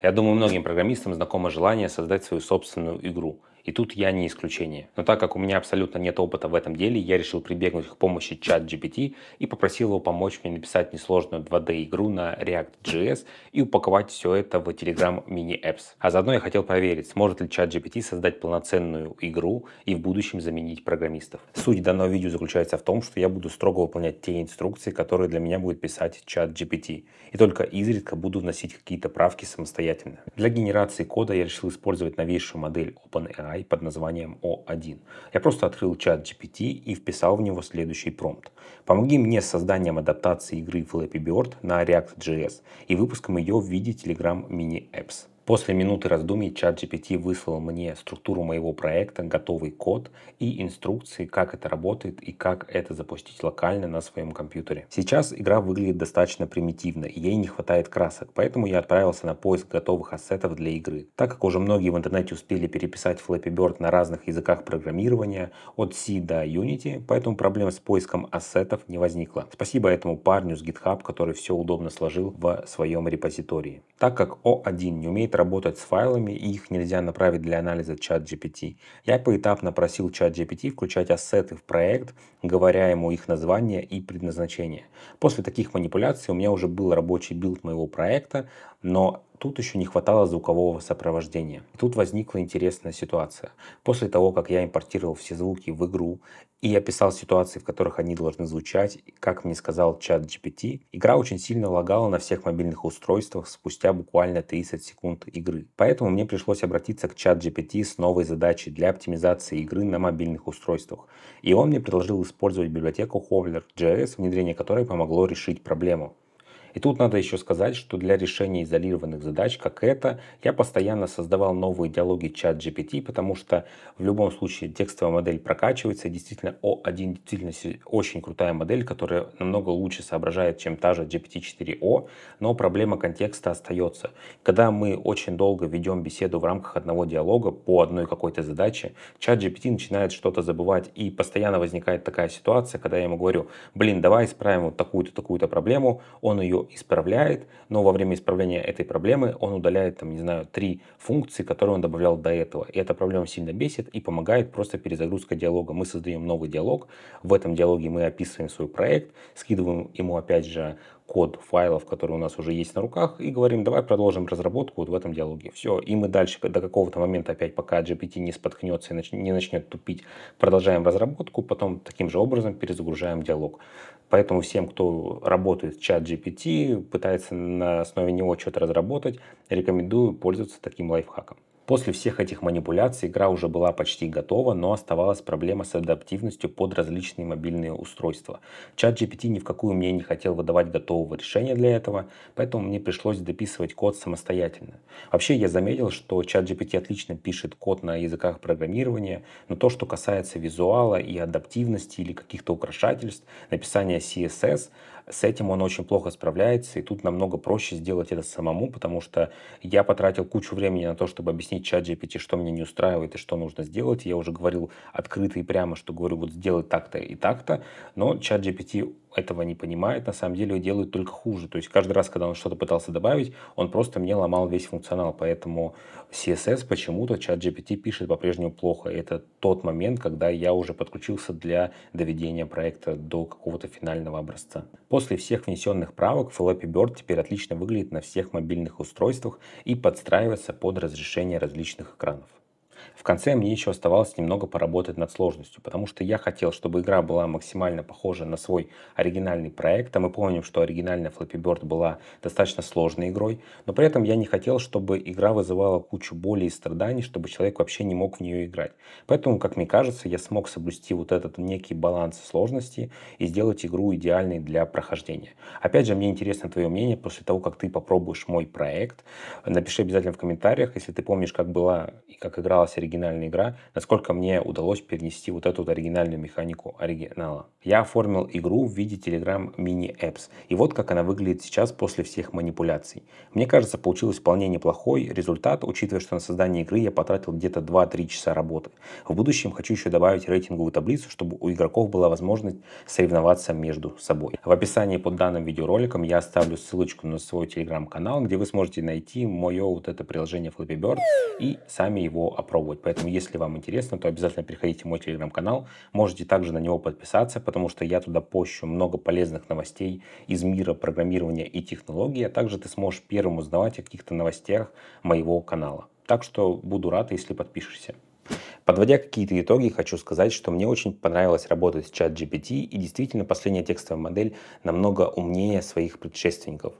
Я думаю, многим программистам знакомо желание создать свою собственную игру. И тут я не исключение. Но так как у меня абсолютно нет опыта в этом деле, я решил прибегнуть к помощи чат GPT и попросил его помочь мне написать несложную 2D-игру на React.js и упаковать все это в Telegram Mini Apps. А заодно я хотел проверить, сможет ли чат GPT создать полноценную игру и в будущем заменить программистов. Суть данного видео заключается в том, что я буду строго выполнять те инструкции, которые для меня будет писать чат GPT. И только изредка буду вносить какие-то правки самостоятельно. Для генерации кода я решил использовать новейшую модель OpenAI API под названием O1. Я просто открыл чат GPT и вписал в него следующий промпт. Помоги мне с созданием адаптации игры Flappy Bird на React.js и выпуском ее в виде Telegram Mini Apps. После минуты раздумий ChatGPT выслал мне структуру моего проекта, готовый код и инструкции, как это работает и как это запустить локально на своем компьютере. Сейчас игра выглядит достаточно примитивно, и ей не хватает красок, поэтому я отправился на поиск готовых ассетов для игры. Так как уже многие в интернете успели переписать Flappy Bird на разных языках программирования, от C до Unity, поэтому проблем с поиском ассетов не возникло. Спасибо этому парню с GitHub, который все удобно сложил в своем репозитории. Так как O1 не умеет работать с файлами, и их нельзя направить для анализа чат GPT. Я поэтапно просил чат GPT включать ассеты в проект, говоря ему их название и предназначение. После таких манипуляций у меня уже был рабочий билд моего проекта, но Тут еще не хватало звукового сопровождения. И тут возникла интересная ситуация. После того, как я импортировал все звуки в игру и описал ситуации, в которых они должны звучать, как мне сказал чат GPT, игра очень сильно лагала на всех мобильных устройствах спустя буквально 30 секунд игры. Поэтому мне пришлось обратиться к чат GPT с новой задачей для оптимизации игры на мобильных устройствах. И он мне предложил использовать библиотеку Howler.js, внедрение которой помогло решить проблему. И тут надо еще сказать, что для решения изолированных задач, как это, я постоянно создавал новые диалоги чат GPT, потому что в любом случае текстовая модель прокачивается, действительно O1 действительно очень крутая модель, которая намного лучше соображает, чем та же GPT-4o, но проблема контекста остается. Когда мы очень долго ведем беседу в рамках одного диалога по одной какой-то задаче, чат GPT начинает что-то забывать, и постоянно возникает такая ситуация, когда я ему говорю, блин, давай исправим вот такую-то, такую-то проблему, он ее ее исправляет, но во время исправления этой проблемы он удаляет, там, не знаю, три функции, которые он добавлял до этого. И эта проблема сильно бесит и помогает просто перезагрузка диалога. Мы создаем новый диалог, в этом диалоге мы описываем свой проект, скидываем ему, опять же, код файлов, которые у нас уже есть на руках, и говорим, давай продолжим разработку вот в этом диалоге. Все, и мы дальше до какого-то момента опять, пока GPT не споткнется и не начнет тупить, продолжаем разработку, потом таким же образом перезагружаем диалог. Поэтому всем, кто работает в чат GPT, пытается на основе него что-то разработать, рекомендую пользоваться таким лайфхаком. После всех этих манипуляций игра уже была почти готова, но оставалась проблема с адаптивностью под различные мобильные устройства. Чат GPT ни в какую мне не хотел выдавать готового решения для этого, поэтому мне пришлось дописывать код самостоятельно. Вообще я заметил, что чат GPT отлично пишет код на языках программирования, но то, что касается визуала и адаптивности или каких-то украшательств, написания CSS, с этим он очень плохо справляется, и тут намного проще сделать это самому, потому что я потратил кучу времени на то, чтобы объяснить чат GPT, что меня не устраивает и что нужно сделать. Я уже говорил открыто и прямо, что говорю, вот сделать так-то и так-то, но чат GPT этого не понимает, на самом деле делают только хуже. То есть каждый раз, когда он что-то пытался добавить, он просто мне ломал весь функционал. Поэтому CSS почему-то чат GPT пишет по-прежнему плохо. Это тот момент, когда я уже подключился для доведения проекта до какого-то финального образца. После всех внесенных правок Flappy Bird теперь отлично выглядит на всех мобильных устройствах и подстраивается под разрешение различных экранов. В конце мне еще оставалось немного поработать над сложностью, потому что я хотел, чтобы игра была максимально похожа на свой оригинальный проект. А мы помним, что оригинальная Flappy Bird была достаточно сложной игрой, но при этом я не хотел, чтобы игра вызывала кучу боли и страданий, чтобы человек вообще не мог в нее играть. Поэтому, как мне кажется, я смог соблюсти вот этот некий баланс сложности и сделать игру идеальной для прохождения. Опять же, мне интересно твое мнение после того, как ты попробуешь мой проект. Напиши обязательно в комментариях, если ты помнишь, как была и как игралась оригинальная игра, насколько мне удалось перенести вот эту вот оригинальную механику оригинала. Я оформил игру в виде Telegram Mini Apps, и вот как она выглядит сейчас после всех манипуляций. Мне кажется, получилось вполне неплохой результат, учитывая, что на создание игры я потратил где-то 2-3 часа работы. В будущем хочу еще добавить рейтинговую таблицу, чтобы у игроков была возможность соревноваться между собой. В описании под данным видеороликом я оставлю ссылочку на свой Telegram канал где вы сможете найти мое вот это приложение Flappy Bird и сами его опробовать попробовать. Поэтому, если вам интересно, то обязательно переходите в мой телеграм-канал. Можете также на него подписаться, потому что я туда пощу много полезных новостей из мира программирования и технологий, а также ты сможешь первым узнавать о каких-то новостях моего канала. Так что буду рад, если подпишешься. Подводя какие-то итоги, хочу сказать, что мне очень понравилось работать с чат GPT, и действительно последняя текстовая модель намного умнее своих предшественников.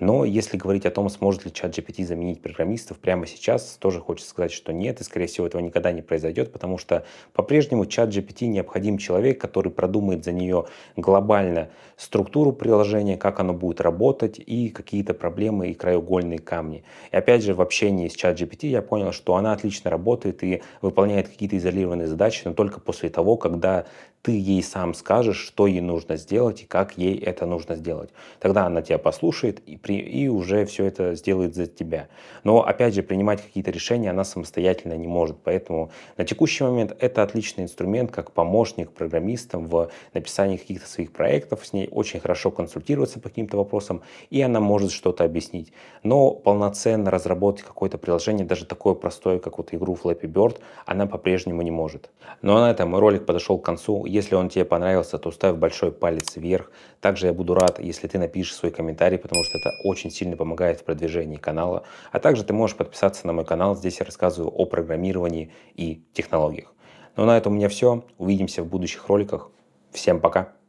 Но если говорить о том, сможет ли чат GPT заменить программистов прямо сейчас, тоже хочется сказать, что нет, и скорее всего этого никогда не произойдет, потому что по-прежнему чат GPT необходим человек, который продумает за нее глобально структуру приложения, как оно будет работать, и какие-то проблемы и краеугольные камни. И опять же, в общении с чат GPT я понял, что она отлично работает и вы выполняет какие-то изолированные задачи, но только после того, когда ты ей сам скажешь, что ей нужно сделать и как ей это нужно сделать. Тогда она тебя послушает и, при, и уже все это сделает за тебя. Но, опять же, принимать какие-то решения она самостоятельно не может. Поэтому на текущий момент это отличный инструмент как помощник программистам в написании каких-то своих проектов. С ней очень хорошо консультироваться по каким-то вопросам, и она может что-то объяснить. Но полноценно разработать какое-то приложение, даже такое простое, как вот игру Flappy Bird, она по-прежнему не может. Ну а на этом мой ролик подошел к концу. Если он тебе понравился, то ставь большой палец вверх. Также я буду рад, если ты напишешь свой комментарий, потому что это очень сильно помогает в продвижении канала. А также ты можешь подписаться на мой канал. Здесь я рассказываю о программировании и технологиях. Ну а на этом у меня все. Увидимся в будущих роликах. Всем пока!